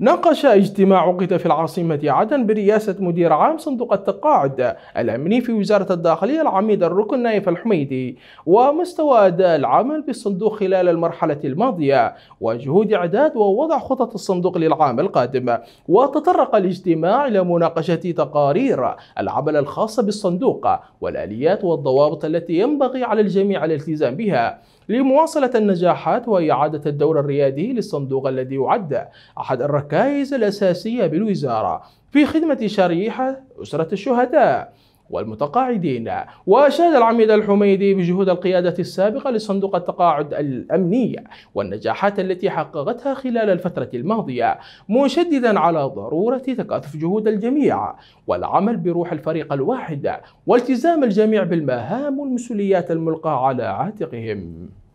ناقش اجتماع عقد في العاصمة عدن برئاسة مدير عام صندوق التقاعد الأمني في وزارة الداخلية العميد الركن نايف الحميدي ومستوى أداء العمل بالصندوق خلال المرحلة الماضية وجهود إعداد ووضع خطط الصندوق للعام القادم وتطرق الاجتماع إلى مناقشة تقارير العمل الخاصة بالصندوق والآليات والضوابط التي ينبغي على الجميع الالتزام بها لمواصلة النجاحات وإعادة الدور الريادي للصندوق الذي يعد أحد الركائز الأساسية بالوزارة في خدمة شريحة أسرة الشهداء والمتقاعدين وأشاد العميد الحميدي بجهود القيادة السابقة لصندوق التقاعد الأمنية والنجاحات التي حققتها خلال الفترة الماضية مشددا على ضرورة تكاتف جهود الجميع والعمل بروح الفريق الواحد والتزام الجميع بالمهام والمسؤوليات الملقاة على عاتقهم